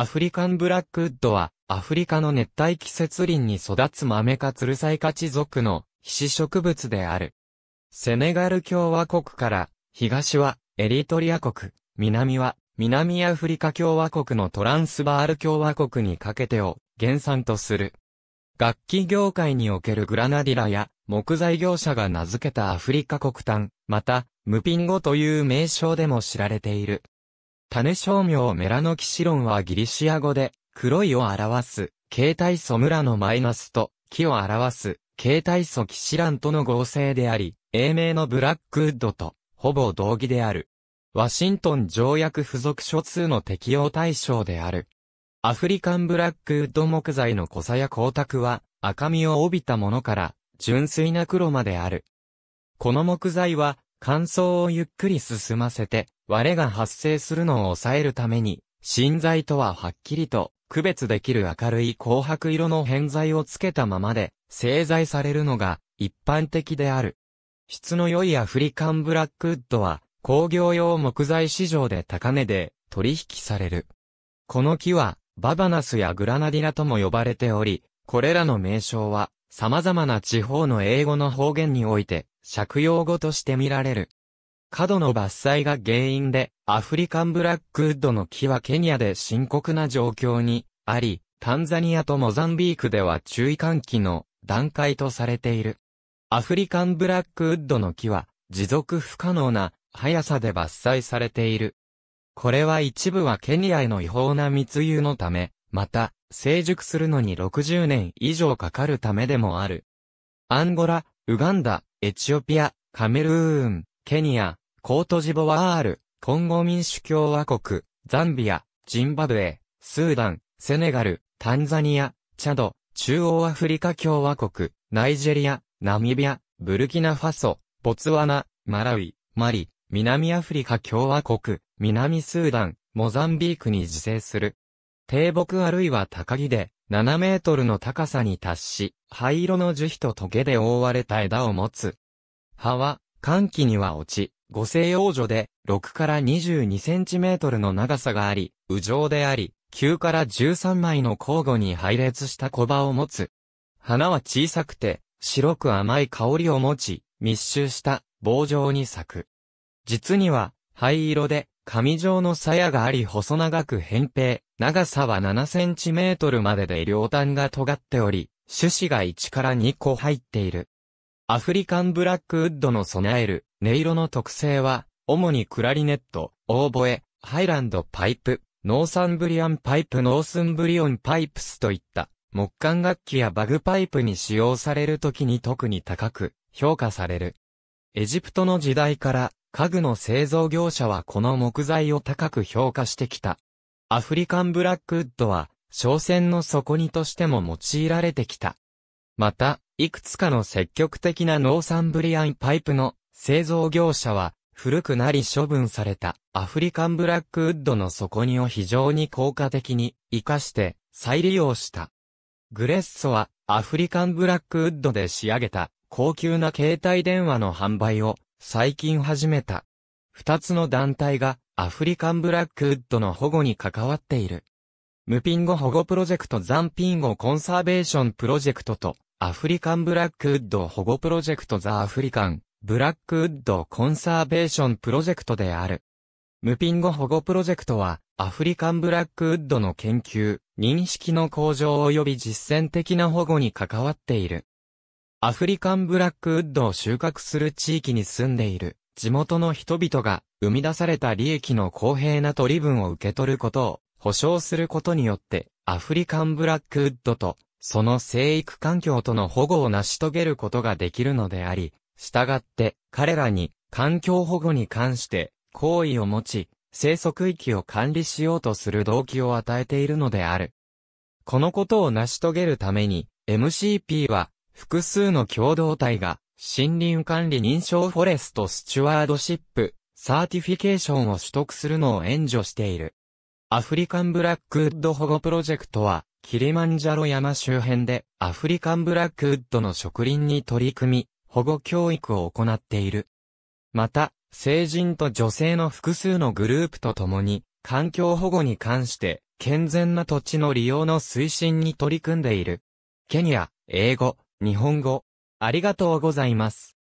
アフリカンブラックウッドは、アフリカの熱帯季節林に育つ豆かつるさサイカチ属の非植物である。セネガル共和国から、東はエリトリア国、南は南アフリカ共和国のトランスバール共和国にかけてを原産とする。楽器業界におけるグラナディラや木材業者が名付けたアフリカ国単、また、ムピンゴという名称でも知られている。種商名メラノキシロンはギリシア語で、黒いを表す、形態素ムラのマイナスと、木を表す、形態素キシランとの合成であり、英名のブラックウッドと、ほぼ同義である。ワシントン条約付属書2の適用対象である。アフリカンブラックウッド木材の濃さや光沢は、赤みを帯びたものから、純粋な黒まである。この木材は、乾燥をゆっくり進ませて、割れが発生するのを抑えるために、芯材とははっきりと区別できる明るい紅白色の偏材をつけたままで製材されるのが一般的である。質の良いアフリカンブラックウッドは工業用木材市場で高値で取引される。この木はババナスやグラナディナとも呼ばれており、これらの名称は様々な地方の英語の方言において借用語として見られる。過度の伐採が原因で、アフリカンブラックウッドの木はケニアで深刻な状況にあり、タンザニアとモザンビークでは注意喚起の段階とされている。アフリカンブラックウッドの木は、持続不可能な速さで伐採されている。これは一部はケニアへの違法な密輸のため、また、成熟するのに60年以上かかるためでもある。アンゴラ、ウガンダ、エチオピア、カメルーン、ケニア、コートジボワール、コンゴ民主共和国、ザンビア、ジンバブエ、スーダン、セネガル、タンザニア、チャド、中央アフリカ共和国、ナイジェリア、ナミビア、ブルキナファソ、ボツワナ、マラウィ、マリ、南アフリカ共和国、南スーダン、モザンビークに自生する。低木あるいは高木で、7メートルの高さに達し、灰色の樹皮とけで覆われた枝を持つ。葉は、寒気には落ち、五星王女で6から22センチメートルの長さがあり、羽状であり、9から13枚の交互に配列した小葉を持つ。花は小さくて、白く甘い香りを持ち、密集した棒状に咲く。実には灰色で紙状の鞘があり細長く扁平、長さは7センチメートルまでで両端が尖っており、種子が1から2個入っている。アフリカンブラックウッドの備える音色の特性は、主にクラリネット、オーボエ、ハイランドパイプ、ノーサンブリアンパイプ、ノースンブリオンパイプスといった木管楽器やバグパイプに使用される時に特に高く評価される。エジプトの時代から家具の製造業者はこの木材を高く評価してきた。アフリカンブラックウッドは、商船の底にとしても用いられてきた。また、いくつかの積極的なノーサンブリアンパイプの製造業者は、古くなり処分されたアフリカンブラックウッドの底にを非常に効果的に活かして再利用した。グレッソはアフリカンブラックウッドで仕上げた高級な携帯電話の販売を最近始めた。二つの団体がアフリカンブラックウッドの保護に関わっている。ムピンゴ保護プロジェクトザンピンゴコンサーベーションプロジェクトとアフリカンブラックウッド保護プロジェクトザ・アフリカン、ブラックウッドコンサーベーションプロジェクトである。ムピンゴ保護プロジェクトは、アフリカンブラックウッドの研究、認識の向上及び実践的な保護に関わっている。アフリカンブラックウッドを収穫する地域に住んでいる、地元の人々が、生み出された利益の公平な取り分を受け取ることを、保障することによって、アフリカンブラックウッドとその生育環境との保護を成し遂げることができるのであり、したがって彼らに環境保護に関して好意を持ち、生息域を管理しようとする動機を与えているのである。このことを成し遂げるために、MCP は複数の共同体が森林管理認証フォレストスチュワードシップ、サーティフィケーションを取得するのを援助している。アフリカンブラックウッド保護プロジェクトは、キリマンジャロ山周辺でアフリカンブラックウッドの植林に取り組み、保護教育を行っている。また、成人と女性の複数のグループと共に、環境保護に関して健全な土地の利用の推進に取り組んでいる。ケニア、英語、日本語。ありがとうございます。